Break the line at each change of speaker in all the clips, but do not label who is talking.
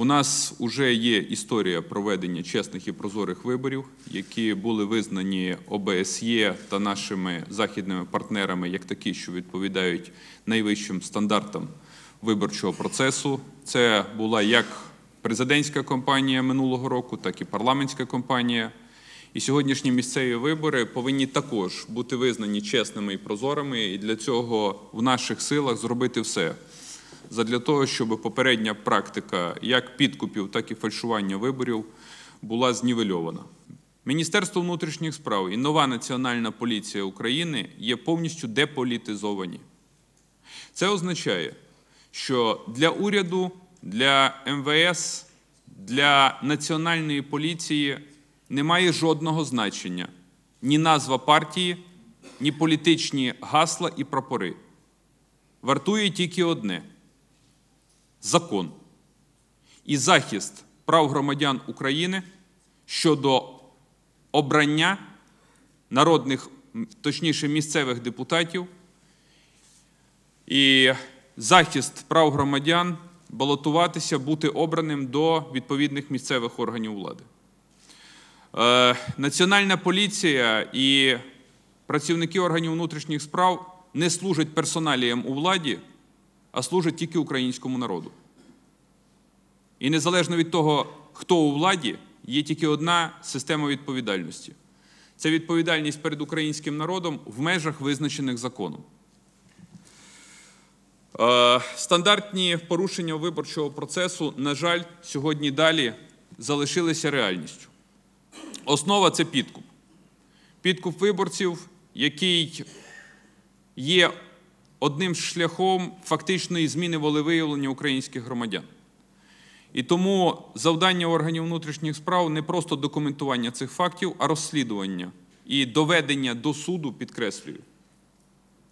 У нас вже є історія проведення чесних і прозорих виборів, які були визнані ОБСЄ та нашими західними партнерами як такі, що відповідають найвищим стандартам виборчого процесу. Це була як президентська кампанія минулого року, так і парламентська кампанія. І сьогоднішні місцеві вибори повинні також бути визнані чесними і прозорими, і для цього в наших силах зробити все задля того, щоб попередня практика як підкупів, так і фальшування виборів була знівельована. Міністерство внутрішніх справ і нова Національна поліція України є повністю деполітизовані. Це означає, що для уряду, для МВС, для національної поліції немає жодного значення ні назва партії, ні політичні гасла і прапори. Вартує тільки одне закон і захист прав громадян України щодо обрання народних, точніше місцевих депутатів і захист прав громадян балотуватися, бути обраним до відповідних місцевих органів влади. Е, Національна поліція і працівники органів внутрішніх справ не служать персоналіям у владі а служить тільки українському народу. І незалежно від того, хто у владі, є тільки одна система відповідальності це відповідальність перед українським народом в межах визначених законом. Е, стандартні порушення виборчого процесу, на жаль, сьогодні далі залишилися реальністю. Основа це підкуп. Підкуп виборців, який є одним з шляхом фактичної зміни волевиявлення українських громадян. І тому завдання органів внутрішніх справ не просто документування цих фактів, а розслідування і доведення до суду, підкреслюю,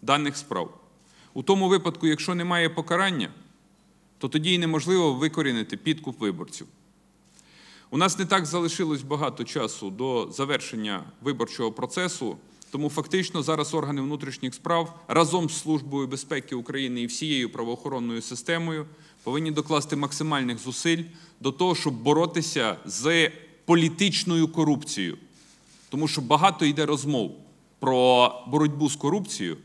даних справ. У тому випадку, якщо немає покарання, то тоді й неможливо викорінити підкуп виборців. У нас не так залишилось багато часу до завершення виборчого процесу. Тому фактично зараз органи внутрішніх справ разом з Службою безпеки України і всією правоохоронною системою повинні докласти максимальних зусиль до того, щоб боротися з політичною корупцією. Тому що багато йде розмов про боротьбу з корупцією,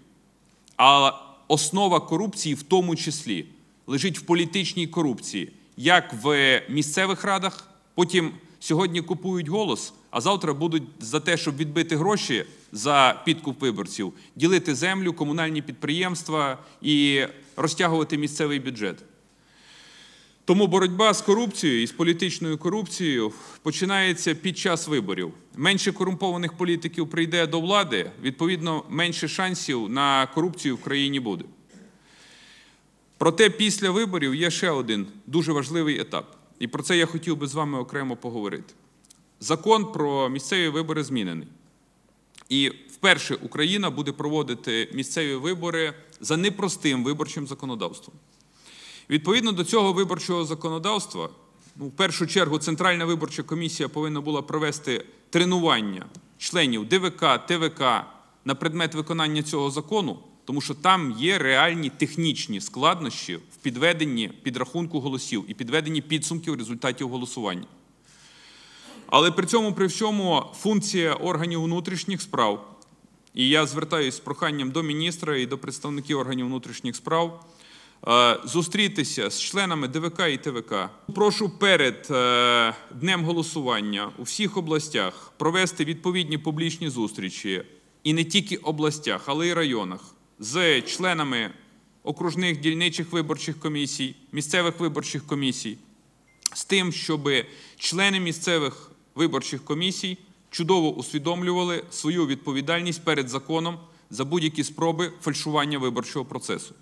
а основа корупції, в тому числі, лежить в політичній корупції, як в місцевих радах, потім сьогодні купують голос, а завтра будуть за те, щоб відбити гроші за підкуп виборців, ділити землю, комунальні підприємства і розтягувати місцевий бюджет. Тому боротьба з корупцією і з політичною корупцією починається під час виборів. Менше корумпованих політиків прийде до влади, відповідно, менше шансів на корупцію в країні буде. Проте після виборів є ще один дуже важливий етап. І про це я хотів би з вами окремо поговорити. Закон про місцеві вибори змінений. І вперше Україна буде проводити місцеві вибори за непростим виборчим законодавством. Відповідно до цього виборчого законодавства, ну, в першу чергу, Центральна виборча комісія повинна була провести тренування членів ДВК ТВК на предмет виконання цього закону тому що там є реальні технічні складнощі в підведенні підрахунку голосів і підведенні підсумків результатів голосування. Але при цьому при всьому функція органів внутрішніх справ, і я звертаюся з проханням до міністра і до представників органів внутрішніх справ. Е, зустрітися з членами ДВК і ТВК прошу перед е, днем голосування у всіх областях провести відповідні публічні зустрічі і не тільки областях, але й районах з членами окружних дільничих виборчих комісій, місцевих виборчих комісій, з тим, щоб члени місцевих виборчих комісій чудово усвідомлювали свою відповідальність перед законом за будь-які спроби фальшування виборчого процесу.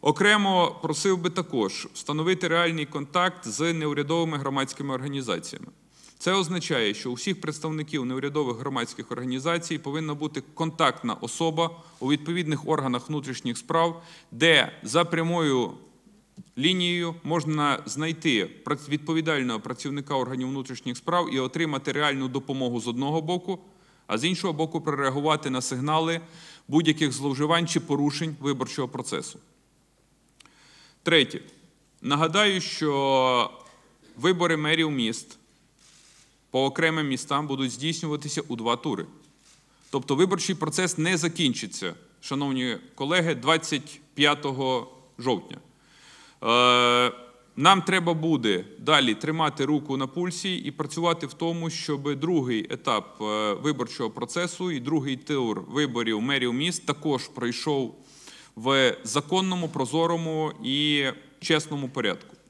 Окремо просив би також встановити реальний контакт з неурядовими громадськими організаціями. Це означає, що у всіх представників неурядових громадських організацій повинна бути контактна особа у відповідних органах внутрішніх справ, де за прямою лінією можна знайти відповідального працівника органів внутрішніх справ і отримати реальну допомогу з одного боку, а з іншого боку, прореагувати на сигнали будь-яких зловживань чи порушень виборчого процесу. Третє. Нагадаю, що вибори мерів міст по окремим містам будуть здійснюватися у два тури. Тобто виборчий процес не закінчиться, шановні колеги, 25 жовтня. Е, нам треба буде далі тримати руку на пульсі і працювати в тому, щоб другий етап е, виборчого процесу і другий тур виборів мерів міст також пройшов в законному, прозорому і чесному порядку.